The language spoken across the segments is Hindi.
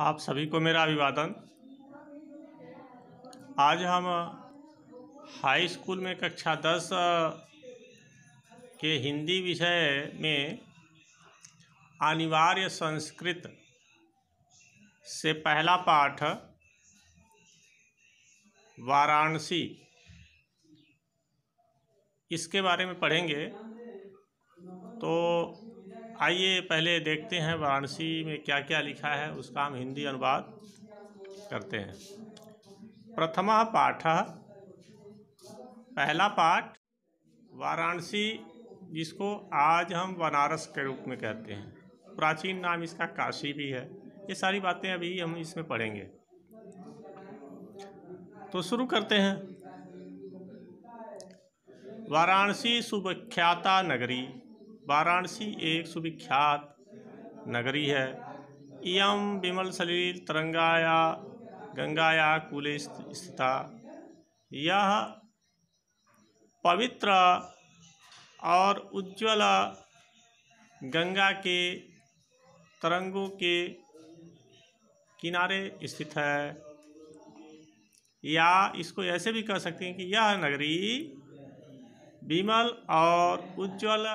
आप सभी को मेरा अभिवादन आज हम हाई स्कूल में कक्षा दस के हिंदी विषय में अनिवार्य संस्कृत से पहला पाठ वाराणसी इसके बारे में पढ़ेंगे तो आइए पहले देखते हैं वाराणसी में क्या क्या लिखा है उसका हम हिंदी अनुवाद करते हैं प्रथम पाठ पहला पाठ वाराणसी जिसको आज हम बनारस के रूप में कहते हैं प्राचीन नाम इसका काशी भी है ये सारी बातें अभी हम इसमें पढ़ेंगे तो शुरू करते हैं वाराणसी सुविख्याता नगरी वाराणसी एक सुविख्यात नगरी है इम विमल सलील तरंगाया गंगाया कूले स्थित यह पवित्र और उज्ज्वल गंगा के तरंगों के किनारे स्थित है या इसको ऐसे भी कह सकते हैं कि यह नगरी विमल और उज्ज्वल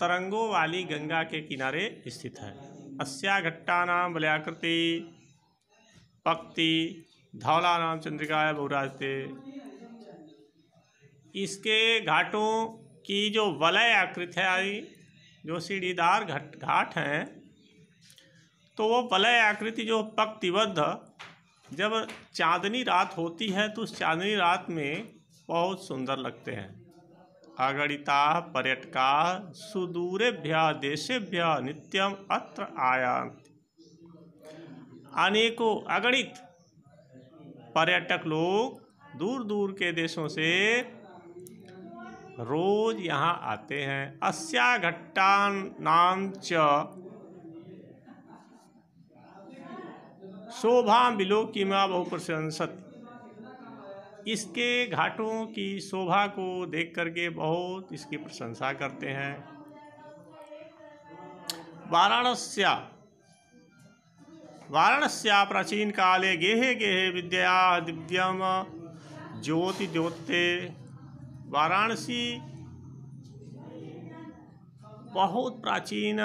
तरंगों वाली गंगा के किनारे स्थित है अस्या घट्टा नाम वलयाकृति पक्ति धौला नाम चंद्रिका बहुराजते इसके घाटों की जो वलय आकृत है जो सीढ़ीदार घट घाट हैं तो वो वलय आकृति जो पक्तिबद्ध जब चांदनी रात होती है तो उस चांदनी रात में बहुत सुंदर लगते हैं अगणिता पर्यटका सुदूरेभ्य देशेभ्य नित्यम अत्र आयांत अनेकों अगणित पर्यटक लोग दूर दूर के देशों से रोज यहाँ आते हैं अस्या घट्टा नाम च शोभा बिलो मां बहु प्रशंसत इसके घाटों की शोभा को देख करके बहुत इसकी प्रशंसा करते हैं वाराणस्या वाराणस्या प्राचीन काले गेहे गेहे विद्या दिव्यम ज्योति ज्योते वाराणसी बहुत प्राचीन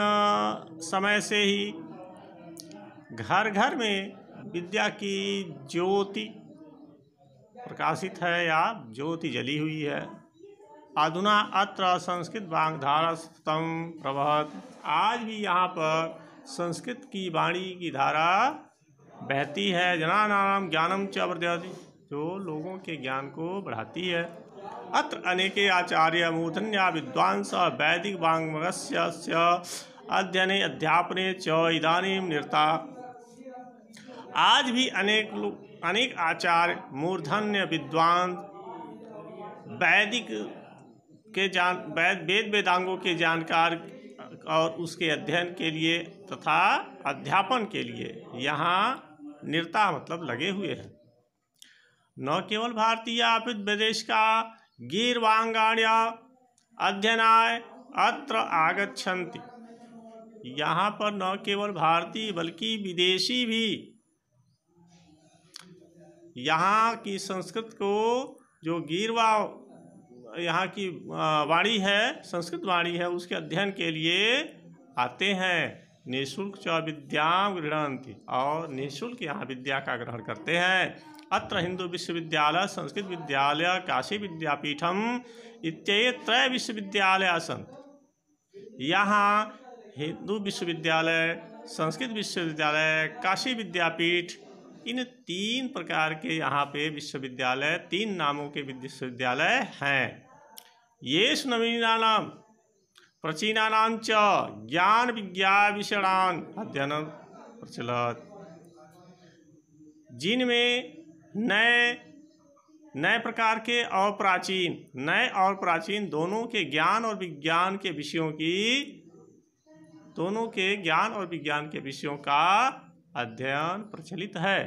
समय से ही घर घर में विद्या की ज्योति प्रकाशित है या ज्योति जली हुई है अधुना अत्र संस्कृत सतम प्रभत आज भी यहाँ पर संस्कृत की वाणी की धारा बहती है जनानाम ज्ञानम च जो लोगों के ज्ञान को बढ़ाती है अत्र अनेके आचार्य मूर्धन्या विद्वांस वैदिक वाङ्मगस्य अध्ययने अध्यापने च इदानीम निरता आज भी अनेक लोग अनेक आचार्य मूर्धन्य विद्वान वैदिक के जान वैद वेद वेदांगों के जानकार और उसके अध्ययन के लिए तथा अध्यापन के लिए यहाँ निरता मतलब लगे हुए हैं न केवल भारतीय अपित विदेश का गीर्वांगाण्य अध्ययनाय अत्र आगछन्ति यहाँ पर न केवल भारतीय बल्कि विदेशी भी यहाँ की संस्कृत को जो गीरवा यहाँ की वाणी है संस्कृत वाणी है उसके अध्ययन के लिए आते हैं निःशुल्क च विद्या गृहणंति और निःशुल्क यहाँ विद्या का ग्रहण करते हैं अत्र हिंदू विश्वविद्यालय संस्कृत विद्यालय काशी विद्यापीठम इत्य त्रय विश्वविद्यालय सन यहाँ हिंदू विश्वविद्यालय संस्कृत विश्वविद्यालय काशी विद्यापीठ इन तीन प्रकार के यहाँ पे विश्वविद्यालय तीन नामों के विश्वविद्यालय हैं ये नवीना नाम प्राचीना नाम च ज्ञान विषणान अध्ययन प्रचलत जिनमें नए नए प्रकार के और प्राचीन नए और प्राचीन दोनों के ज्ञान और विज्ञान के विषयों की दोनों के ज्ञान और विज्ञान के विषयों का अध्ययन प्रचलित है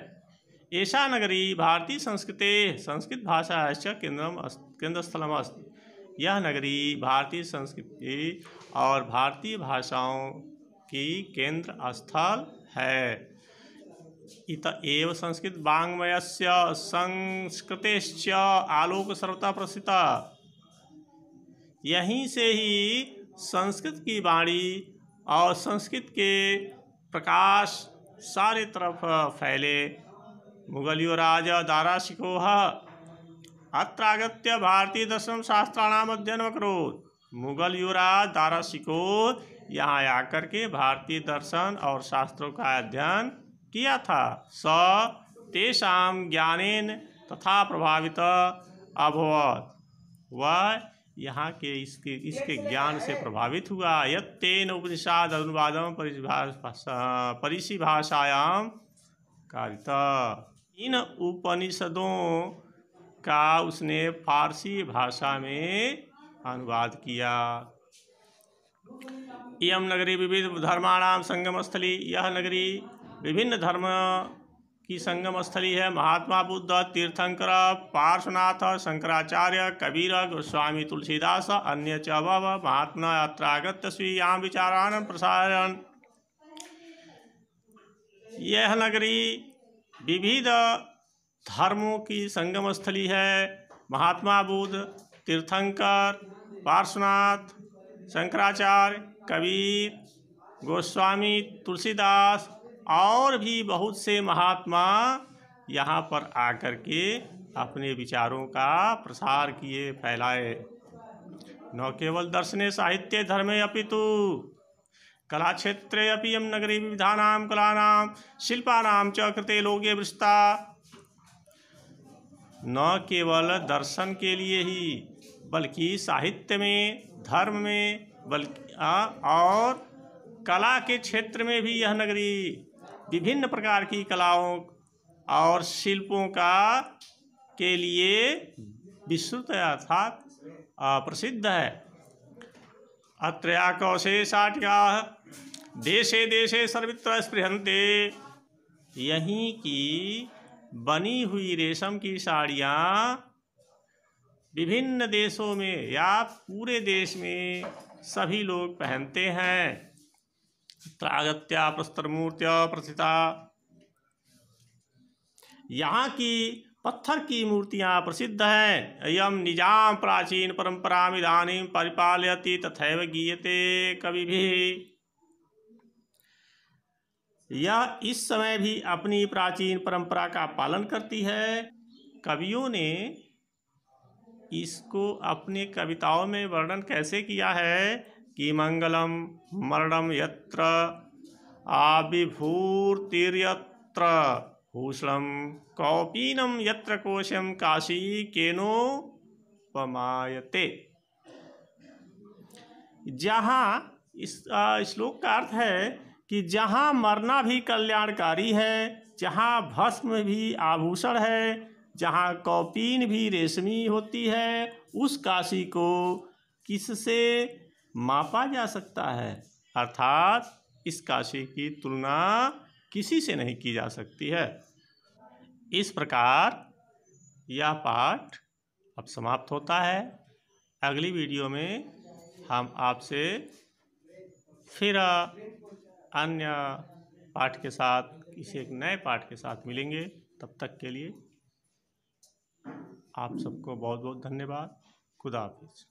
ऐसा नगरी भारतीय संस्कृति संस्कृत भाषा केंद्रम केंद्रस्थलम अस्त यह नगरी भारतीय संस्कृति और भारतीय भाषाओं की केंद्र स्थल है इत एव संस्कृत वाङ्मय से संस्कृत आलोक सर्वता प्रसिद्ध यहीं से ही संस्कृत की वाणी और संस्कृत के प्रकाश सारे तरफ फैले मुगलियो राज दारा सिकोह अत्रागत्य भारतीय दर्शन शास्त्राणाम अध्ययन अकरोत मुगल युवराज दारा सिकोत यहाँ आकर के भारतीय दर्शन और शास्त्रों का अध्ययन किया था स तेषाम ज्ञानेन तथा प्रभावित अभवत वह यहाँ के इसके इसके ज्ञान से प्रभावित हुआ यत्न उपनिषाद अनुवादम भाषायाम कारिता इन उपनिषदों का उसने फारसी भाषा में अनुवाद किया इम नगरी विविध धर्माणाम संगम स्थली यह नगरी विभिन्न धर्म की संगम स्थली है महात्मा बुद्ध तीर्थंकर पार्श्वनाथ शंकराचार्य कबीर गोस्वामी तुलसीदास अन्य चव महात्मा अत्रागत स्वीया विचारान प्रसारण यह नगरी विविध धर्मों की संगम स्थली है महात्मा बुद्ध तीर्थंकर पार्श्वनाथ शंकराचार्य कबीर गोस्वामी तुलसीदास और भी बहुत से महात्मा यहाँ पर आकर के अपने विचारों का प्रसार किए फैलाए न केवल दर्शने साहित्य धर्मे अपितु कला क्षेत्रे अपि यम नगरी विविधानाम कलानाम शिल्पानाम च कृते लोगे वृष्ता न केवल दर्शन के लिए ही बल्कि साहित्य में धर्म में बल्कि और कला के क्षेत्र में भी यह नगरी विभिन्न प्रकार की कलाओं और शिल्पों का के लिए विश्रुत अर्थात प्रसिद्ध है अत्रया कौशेषाटिका देशे देशे सर्वित्र स्पृहते यहीं की बनी हुई रेशम की साड़ियाँ विभिन्न देशों में या पूरे देश में सभी लोग पहनते हैं त्रागत्या प्रसिता यहाँ की पत्थर की मूर्तियाँ प्रसिद्ध हैं अयम निजाम प्राचीन परंपरा इधानी परिपालयती तथैव गीयते कभी भी यह इस समय भी अपनी प्राचीन परंपरा का पालन करती है कवियों ने इसको अपने कविताओं में वर्णन कैसे किया है कि मरणं यत्र आविभूर्तिर्यत्र भूषणं कौपीनं यत्र कोशं काशी केनोपमायते जहाँ इस श्लोक का अर्थ है कि जहाँ मरना भी कल्याणकारी है जहाँ भस्म भी आभूषण है जहाँ कौपीन भी रेशमी होती है उस काशी को किससे मापा जा सकता है अर्थात इस काशी की तुलना किसी से नहीं की जा सकती है इस प्रकार यह पाठ अब समाप्त होता है अगली वीडियो में हम आपसे फिर अन्य पाठ के साथ किसी एक नए पाठ के साथ मिलेंगे तब तक के लिए आप सबको बहुत बहुत धन्यवाद खुदा हाफिज़